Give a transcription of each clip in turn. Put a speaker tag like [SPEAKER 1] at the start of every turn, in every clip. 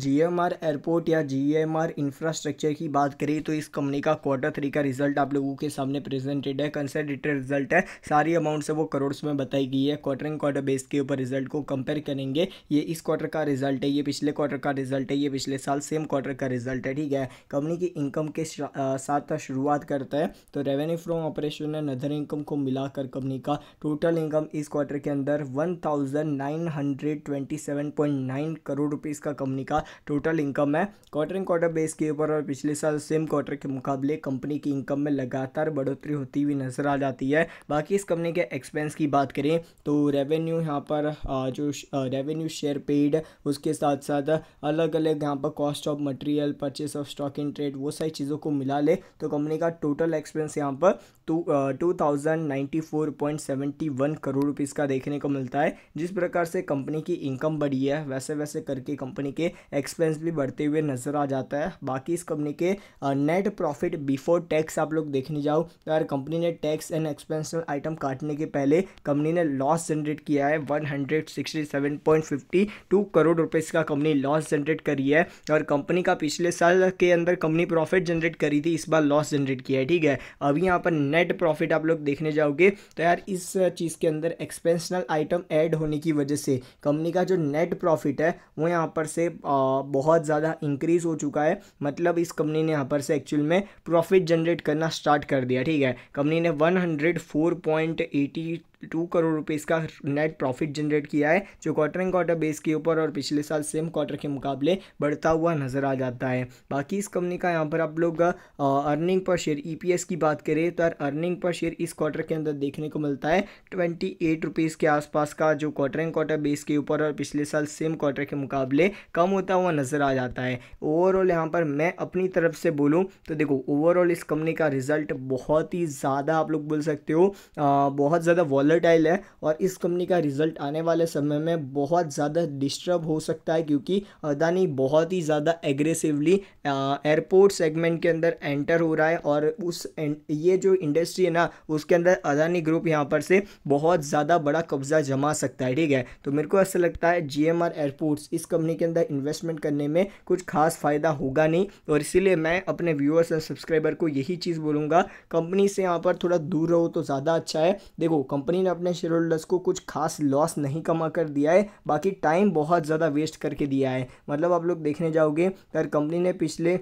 [SPEAKER 1] GMR airport या GMR infrastructure की बात करें तो इस कंपनी का क्वार्टर थ्री का रिजल्ट आप लोगों के सामने प्रेजेंटेड है कंसल्टेटेड रिजल्ट है सारी अमाउंट से वो करोड़ में बताई गई है क्वार्टर एंड क्वार्टर बेस के ऊपर रिजल्ट को कंपेयर करेंगे ये इस क्वार्टर का रिजल्ट है ये पिछले क्वार्टर का रिजल्ट है ये पिछले साल सेम क्वार्टर का रिजल्ट है ठीक है कंपनी की इनकम के साथ शुरुआत करता है तो revenue from operation and other income को मिलाकर कंपनी का टोटल इनकम इस क्वार्टर के अंदर वन करोड़ रुपीज़ का कंपनी का टोटल इनकम है क्वार्टर एंड क्वार्टर बेस के ऊपर और पिछले साल सेम क्वार्टर के मुकाबले कंपनी की इनकम में लगातार बढ़ोतरी होती हुई नजर आ जाती है बाकी इस कंपनी के एक्सपेंस की बात करें तो रेवेन्यू यहाँ पर जो रेवेन्यू शेयर पेड उसके साथ साथ अलग अलग यहाँ पर cost of material purchase of stock in trade वो सारी चीज़ों को मिला ले तो कंपनी का टोटल एक्सपेंस यहाँ पर two two thousand crore rupees का देखने को मिलता है जिस प्रकार से कंपनी की इनकम बढ़ी है वैसे वैसे करके कंपनी के एक्सपेंस भी बढ़ते हुए नज़र आ जाता है बाकी इस कंपनी के नेट प्रॉफिट बिफोर टैक्स आप लोग देखने जाओ तो यार कंपनी ने टैक्स एंड एक्सपेंस आइटम काटने के पहले कंपनी ने लॉस जनरेट किया है 167.52 करोड़ रुपए का कंपनी लॉस जनरेट करी है और कंपनी का पिछले साल के अंदर कंपनी प्रॉफिट जनरेट करी थी इस बार लॉस जनरेट किया है ठीक है अभी यहाँ पर नेट प्रॉफिट आप लोग देखने जाओगे तो यार इस चीज़ के अंदर एक्सपेंशनल आइटम ऐड होने की वजह से कंपनी का जो नेट प्रॉफिट है वो यहाँ पर से आ, बहुत ज़्यादा इंक्रीज़ हो चुका है मतलब इस कंपनी ने यहाँ पर से एक्चुअल में प्रॉफिट जनरेट करना स्टार्ट कर दिया ठीक है कंपनी ने one hundred four point eighty two crore रुपए इसका नेट प्रॉफिट जनरेट किया है जो क्वार्टर एंड क्वार्टर बेस के ऊपर और पिछले साल सेम क्वार्टर के मुकाबले बढ़ता हुआ नजर आ जाता है बाकी इस कंपनी का यहाँ पर आप लोग अर्निंग पर शेयर ई की बात करें तो अर्निंग पर शेयर इस क्वार्टर के अंदर देखने को मिलता है ट्वेंटी एट रुपीज़ के आसपास का जो क्वार्टर एंड क्वार्टर बेस के ऊपर और पिछले साल सेम क्वार्टर के मुकाबले कम होता हुआ नजर आ जाता है ओवरऑल यहाँ पर मैं अपनी तरफ से बोलूँ तो देखो ओवरऑल इस कंपनी का रिजल्ट बहुत ही ज़्यादा आप लोग बोल सकते हो बहुत ज़्यादा वॉल वॉलेटाइल है और इस कंपनी का रिजल्ट आने वाले समय में बहुत ज़्यादा डिस्टर्ब हो सकता है क्योंकि अदानी बहुत ही ज़्यादा एग्रेसिवली एयरपोर्ट सेगमेंट के अंदर एंटर हो रहा है और उस ये जो इंडस्ट्री है ना उसके अंदर अदानी ग्रुप यहाँ पर से बहुत ज़्यादा बड़ा कब्जा जमा सकता है ठीक है तो मेरे को ऐसा लगता है जी एयरपोर्ट्स इस कंपनी के अंदर इन्वेस्टमेंट करने में कुछ खास फ़ायदा होगा नहीं और इसीलिए मैं अपने व्यूअर्स और सब्सक्राइबर को यही चीज़ बोलूँगा कंपनी से यहाँ पर थोड़ा दूर रहो तो ज़्यादा अच्छा है देखो कंपनी कंपनी ने अपने शेयर होल्डर्स को कुछ खास लॉस नहीं कमा कर दिया है बाकी टाइम बहुत ज़्यादा वेस्ट करके दिया है मतलब आप लोग देखने जाओगे अगर कंपनी ने पिछले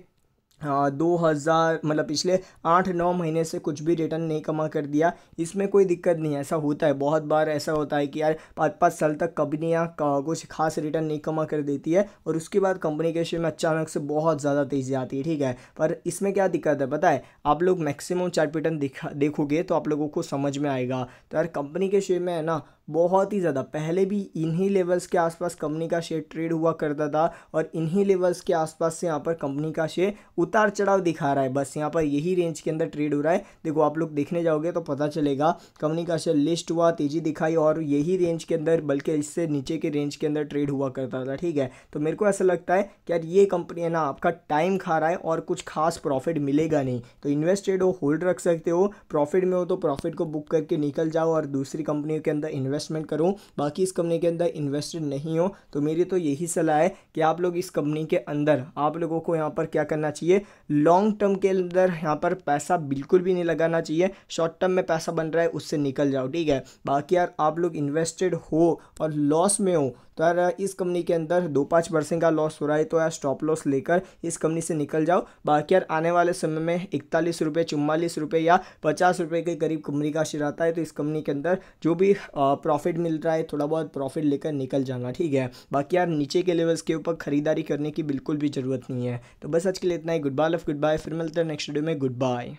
[SPEAKER 1] हाँ, दो हज़ार मतलब पिछले आठ नौ महीने से कुछ भी रिटर्न नहीं कमा कर दिया इसमें कोई दिक्कत नहीं ऐसा होता है बहुत बार ऐसा होता है कि यार पाँच पाँच साल तक कंपनियाँ कुछ खास रिटर्न नहीं कमा कर देती है और उसके बाद कंपनी के शेयर में अचानक से बहुत ज़्यादा तेज़ी आती है ठीक है पर इसमें क्या दिक्कत है पता है आप लोग मैक्सिमम चार्ट पैटर्न दिखा देखोगे तो आप लोगों को समझ में आएगा तो यार कंपनी के शेयर में है ना बहुत ही ज़्यादा पहले भी इन्हीं लेवल्स के आसपास कंपनी का शेयर ट्रेड हुआ करता था और इन्हीं लेवल्स के आसपास से यहाँ पर कंपनी का शेयर उतार चढ़ाव दिखा रहा है बस यहाँ पर यही रेंज के अंदर ट्रेड हो रहा है देखो आप लोग देखने जाओगे तो पता चलेगा कंपनी का शेयर लिस्ट हुआ तेजी दिखाई और यही रेंज के अंदर बल्कि इससे नीचे के रेंज के अंदर ट्रेड हुआ करता था ठीक है तो मेरे को ऐसा लगता है कि यार ये कंपनी है ना आपका टाइम खा रहा है और कुछ खास प्रॉफिट मिलेगा नहीं तो इन्वेस्टेड हो होल्ड रख सकते हो प्रॉफिट में हो तो प्रॉफिट को बुक करके निकल जाओ और दूसरी कंपनियों के अंदर इन्वेस्टमेंट करो बाकी इस कंपनी के अंदर इन्वेस्टेड नहीं हो तो मेरी तो यही सलाह है कि आप लोग इस कंपनी के अंदर आप लोगों को यहाँ पर क्या करना चाहिए लॉन्ग टर्म के अंदर यहाँ पर पैसा बिल्कुल भी नहीं लगाना चाहिए शॉर्ट टर्म में पैसा बन रहा है उससे निकल जाओ ठीक है बाकी यार आप लोग इन्वेस्टेड हो और लॉस में हो तो यार इस कंपनी के अंदर दो पाँच परसेंट का लॉस हो रहा है तो यार स्टॉप लॉस लेकर इस कंपनी से निकल जाओ बाकी यार आने वाले समय में इकतालीस रुपये चुम्बालीस रुपये या पचास रुपये के करीब कंपनी का शेयर आता है तो इस कंपनी के अंदर जो भी प्रॉफिट मिल रहा है थोड़ा बहुत प्रॉफिट लेकर निकल जाना ठीक है बाकी यार नीचे के लेवल्स के ऊपर खरीदारी करने की बिल्कुल भी ज़रूरत नहीं है तो बस आज के लिए इतना ही goodbye love goodbye फिर मिलते हैं नेक्स्ट वीडियो में गुड बाय